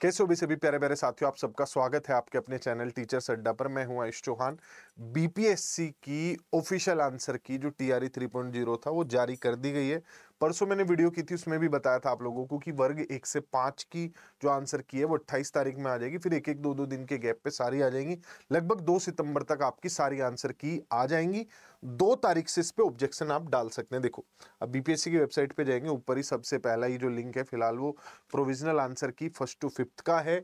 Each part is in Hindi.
कैसे हो भी सभी प्यारे प्यारे साथियों आप सबका स्वागत है आपके अपने चैनल टीचर अड्डा पर मैं हूं आयुष चौहान बीपीएससी की ऑफिशियल आंसर की जो टीआरई 3.0 e था वो जारी कर दी गई है परसों मैंने वीडियो की थी उसमें भी बताया था आप लोगों को कि वर्ग एक से पाँच की जो आंसर की है वो अट्ठाईस तारीख में आ जाएगी फिर एक एक दो दो दिन के गैप पे सारी आ जाएंगी लगभग दो सितंबर तक आपकी सारी आंसर की आ जाएंगी दो तारीख से इस पर ऑब्जेक्शन आप डाल सकते हैं देखो अब बीपीएससी की वेबसाइट पर जाएंगे ऊपर ही सबसे पहला ही जो लिंक है फिलहाल वो provisional answer key first to fifth का है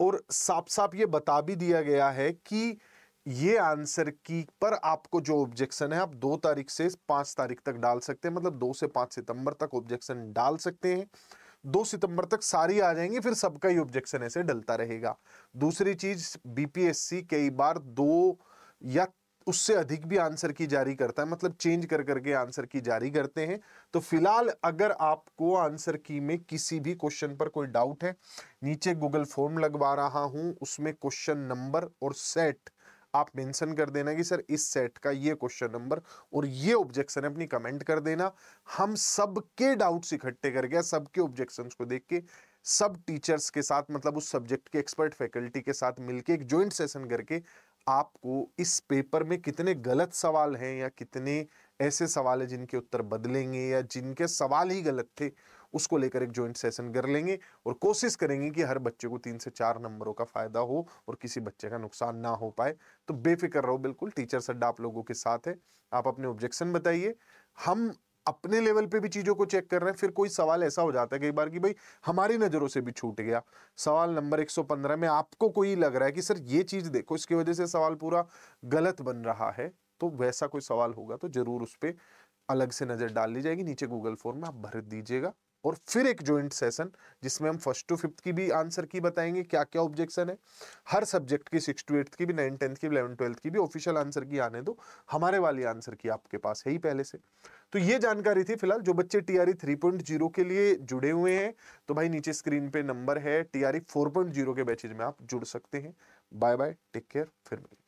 और साफ साफ ये बता भी दिया गया है कि ये आंसर की पर आपको जो ऑब्जेक्शन है आप दो तारीख से पांच तारीख तक डाल सकते हैं मतलब दो से पांच सितंबर तक ऑब्जेक्शन डाल सकते हैं दो सितंबर तक सारी आ जाएंगी फिर सबका ही ऑब्जेक्शन ऐसे डलता रहेगा दूसरी चीज बीपीएससी कई बार दो या उससे अधिक भी आंसर की जारी करता है मतलब चेंज कर करके आंसर की जारी करते हैं तो फिलहाल अगर आपको आंसर की में किसी भी क्वेश्चन पर कोई डाउट है नीचे गूगल फॉर्म लगवा रहा हूं उसमें क्वेश्चन नंबर और सेट आप मेंशन कर देना कि सर इस सेट का ये क्वेश्चन नंबर और ये ऑब्जेक्शन अपनी कमेंट कर देना हम सबके डाउट्स इकट्ठे करके सबके ऑब्जेक्शन को देख के सब टीचर्स के साथ मतलब उस सब्जेक्ट के एक्सपर्ट फैकल्टी के साथ मिलकर एक ज्वाइंट सेशन करके आपको इस पेपर में कितने गलत सवाल हैं या कितने ऐसे सवाल हैं जिनके उत्तर बदलेंगे या जिनके सवाल ही गलत थे उसको लेकर एक ज्वाइंट सेशन कर लेंगे और कोशिश करेंगे कि हर बच्चे को तीन से चार नंबरों का फायदा हो और किसी बच्चे का नुकसान ना हो पाए तो बेफिक्र रहो बिल्कुल टीचर सड्डा आप लोगों के साथ है आप अपने ऑब्जेक्शन बताइए हम अपने लेवल पे भी चीज़ों को चेक कर रहे हैं फिर कोई सवाल ऐसा हो जाता है कई बार कि भाई हमारी नज़रों से भी छूट गया सवाल नंबर 115 में आपको कोई लग रहा है कि सर ये चीज़ देखो इसकी वजह से सवाल पूरा गलत बन रहा है तो वैसा कोई सवाल होगा तो ज़रूर उस पर अलग से नज़र डाल ली जाएगी नीचे गूगल फॉर्म में आप भर दीजिएगा और फिर एक ज्वाइंट सेशन जिसमें हम फर्स्ट टू फिफ्थ की भी आंसर की बताएंगे क्या क्या ऑब्जेक्शन है हर सब्जेक्ट की सिक्स टू एट्थ की भी नाइन टेंथ की इलेवन ट्वेल्थ की भी ऑफिशियल आंसर की आने दो हमारे वाली आंसर की आपके पास है ही पहले से तो ये जानकारी थी फिलहाल जो बच्चे टी आर ई के लिए जुड़े हुए हैं तो भाई नीचे स्क्रीन पर नंबर है टी आर e के बैचेज में आप जुड़ सकते हैं बाय बाय टेक केयर फिर मिलेंगे